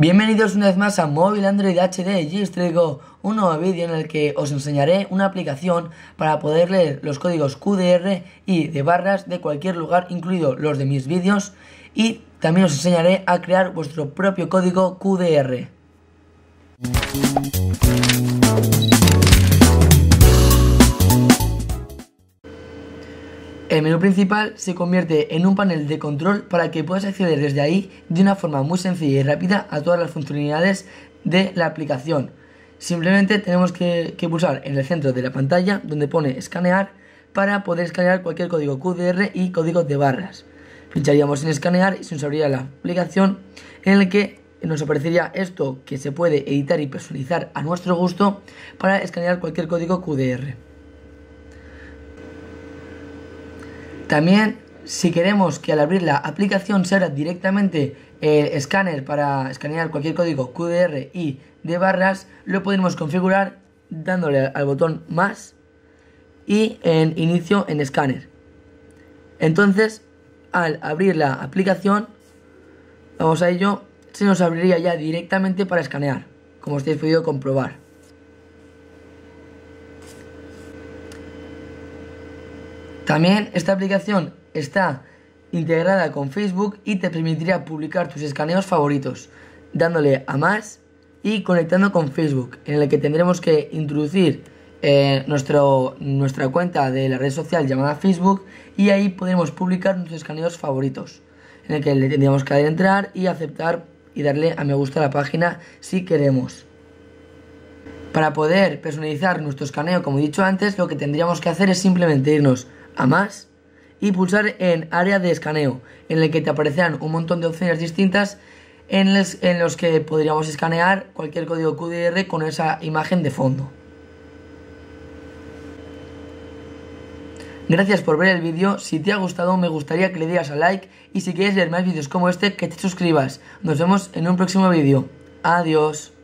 Bienvenidos una vez más a Móvil Android HD y os traigo un nuevo vídeo en el que os enseñaré una aplicación para poder leer los códigos QDR y de barras de cualquier lugar, incluidos los de mis vídeos, y también os enseñaré a crear vuestro propio código QDR. El menú principal se convierte en un panel de control para que puedas acceder desde ahí de una forma muy sencilla y rápida a todas las funcionalidades de la aplicación. Simplemente tenemos que, pulsar en el centro de la pantalla donde pone escanear para poder escanear cualquier código QDR y código de barras. Pincharíamos en escanear y se nos abriría la aplicación en la que nos aparecería esto que se puede editar y personalizar a nuestro gusto para escanear cualquier código QDR. También, si queremos que al abrir la aplicación se abra directamente el escáner para escanear cualquier código QDR y de barras, lo podemos configurar dándole al botón más y en inicio en escáner. Entonces, al abrir la aplicación, vamos a ello, se nos abriría ya directamente para escanear, como os he podido comprobar. También esta aplicación está integrada con Facebook y te permitirá publicar tus escaneos favoritos, dándole a más y conectando con Facebook, en el que tendremos que introducir eh, nuestra cuenta de la red social llamada Facebook y ahí podremos publicar nuestros escaneos favoritos, en el que le tendríamos que entrar y aceptar y darle a me gusta la página si queremos. Para poder personalizar nuestro escaneo, como he dicho antes, lo que tendríamos que hacer es simplemente irnos a más y pulsar en área de escaneo, en el que te aparecerán un montón de opciones distintas en, los que podríamos escanear cualquier código QDR con esa imagen de fondo. Gracias por ver el vídeo, si te ha gustado me gustaría que le dieras a like y si quieres ver más vídeos como este que te suscribas. Nos vemos en un próximo vídeo. Adiós.